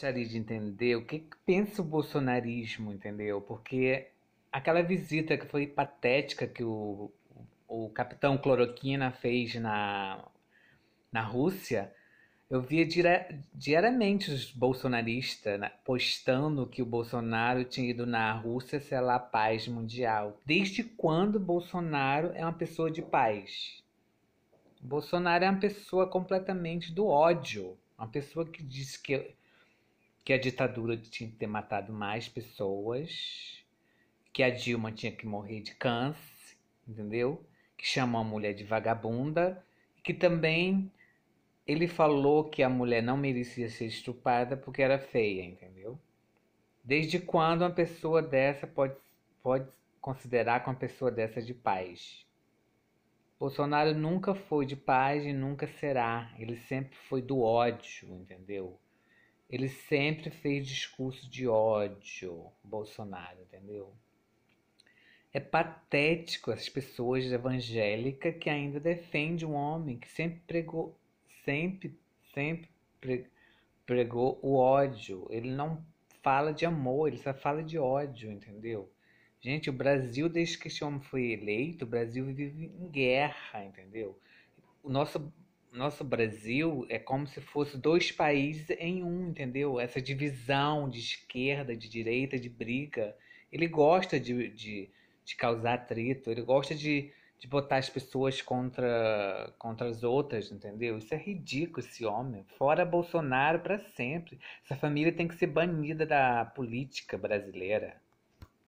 gostaria de entender o que, que pensa o bolsonarismo, entendeu? Porque aquela visita que foi patética que o, o, capitão Cloroquina fez na, na Rússia, eu via diariamente os bolsonaristas né, postando que o Bolsonaro tinha ido na Rússia selar a paz mundial. Desde quando Bolsonaro é uma pessoa de paz? Bolsonaro é uma pessoa completamente do ódio. Uma pessoa que diz que que a ditadura tinha que ter matado mais pessoas, que a Dilma tinha que morrer de câncer, entendeu? Que chamou a mulher de vagabunda, que também ele falou que a mulher não merecia ser estuprada porque era feia, entendeu? Desde quando uma pessoa dessa pode, pode considerar que uma pessoa dessa é de paz? Bolsonaro nunca foi de paz e nunca será. Ele sempre foi do ódio, entendeu? Ele sempre fez discurso de ódio, Bolsonaro, entendeu? É patético as pessoas evangélicas que ainda defendem um homem que sempre pregou, sempre, sempre pregou o ódio. Ele não fala de amor, ele só fala de ódio, entendeu? Gente, o Brasil, desde que esse homem foi eleito, o Brasil vive em guerra, entendeu? O nosso nosso Brasil é como se fosse dois países em um, entendeu? Essa divisão de esquerda, de direita, de briga. Ele gosta de, de, de causar atrito, ele gosta de, de botar as pessoas contra, contra as outras, entendeu? Isso é ridículo, esse homem. Fora Bolsonaro para sempre. Essa família tem que ser banida da política brasileira.